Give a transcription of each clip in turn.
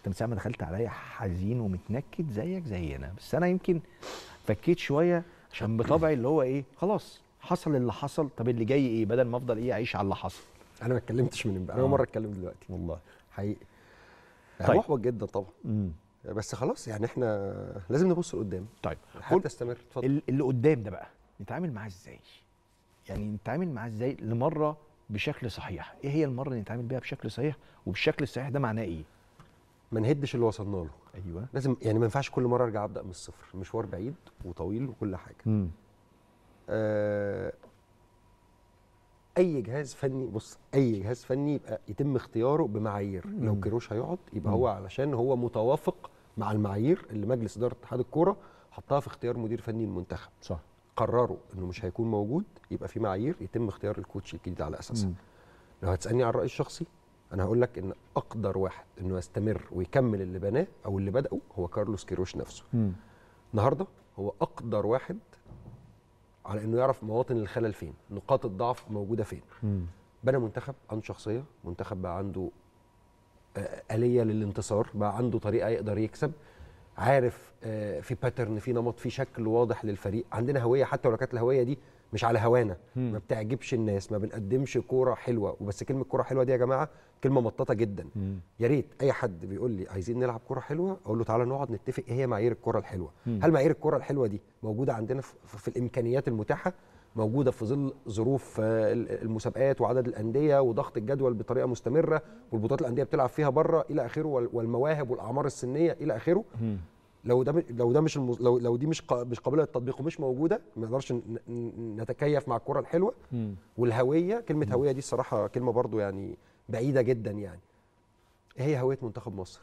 انت من ساعه ما دخلت عليا حزين ومتنكد زيك زينا بس انا يمكن فكيت شويه عشان بطبعي اللي هو ايه خلاص حصل اللي حصل طب اللي جاي ايه بدل ما افضل ايه اعيش على اللي حصل انا ما اتكلمتش من امبارح انا آه. مره اتكلم دلوقتي والله حقيقي يعني طيب محبط جدا طبعا مم. بس خلاص يعني احنا لازم نبص لقدام طيب حتى استمر اتفضل اللي قدام ده بقى نتعامل معاه ازاي يعني نتعامل معاه ازاي لمره بشكل صحيح ايه هي المره اللي نتعامل بيها بشكل صحيح وبالشكل الصحيح ده معناه ايه ما نهدش اللي وصلنا له ايوه لازم يعني ما ينفعش كل مره ارجع ابدا من الصفر مشوار بعيد وطويل وكل حاجه امم آه اي جهاز فني بص اي جهاز فني يبقى يتم اختياره بمعايير مم. لو كيروش هيقعد يبقى مم. هو علشان هو متوافق مع المعايير اللي مجلس اداره اتحاد الكوره حطها في اختيار مدير فني المنتخب صح قرروا انه مش هيكون موجود يبقى في معايير يتم اختيار الكوتش الجديد على اساسها لو هتسالني عن رايي الشخصي انا هقول لك ان اقدر واحد انه يستمر ويكمل اللي بناه او اللي بداه هو كارلوس كيروش نفسه النهارده هو اقدر واحد على انه يعرف مواطن الخلل فين نقاط الضعف موجوده فين م. بنى منتخب عنده شخصيه منتخب بقى عنده آه، آلية للانتصار بقى عنده طريقة يقدر يكسب عارف آه، في باترن في نمط في شكل واضح للفريق عندنا هويه حتى ولو كانت الهويه دي مش على هوانا ما بتعجبش الناس ما بنقدمش كوره حلوه وبس كلمه كوره حلوه دي يا جماعه كلمه مطاطه جدا يا ريت اي حد بيقول لي عايزين نلعب كوره حلوه اقول له تعالى نقعد نتفق ايه هي معايير الكوره الحلوه هل معايير الكوره الحلوه دي موجوده عندنا في الامكانيات المتاحه موجوده في ظل ظروف آه، المسابقات وعدد الانديه وضغط الجدول بطريقه مستمره والبطولات الانديه بتلعب فيها بره الى اخره والمواهب والاعمار السنيه الى اخره لو ده لو ده مش لو لو دي مش مش قابله للتطبيق ومش موجوده ما نقدرش نتكيف مع الكره الحلوه والهويه كلمه هويه دي الصراحه كلمه برضو يعني بعيده جدا يعني ايه هي هويه منتخب مصر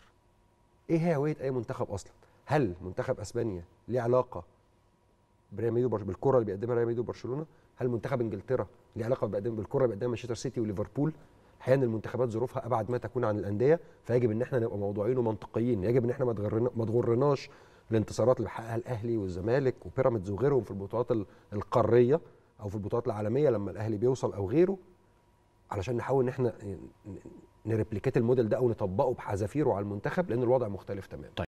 ايه هي هويه اي منتخب اصلا هل منتخب اسبانيا ليه علاقه بريال مدريد بالكره اللي بيقدمها ريال مدريد وبرشلونه هل منتخب انجلترا له علاقه بيقدم بالكره اللي بيقدمها مانشستر سيتي وليفربول احيانا المنتخبات ظروفها ابعد ما تكون عن الانديه فيجب ان احنا نبقى موضوعيين ومنطقيين يجب ان احنا ما تغرناش الانتصارات اللي بيحققها الاهلي والزمالك وبيراميدز وغيرهم في البطولات القاريه او في البطولات العالميه لما الاهلي بيوصل او غيره علشان نحاول ان احنا نريبليكيت الموديل ده او نطبقه بحذافيره على المنتخب لان الوضع مختلف تماما طيب.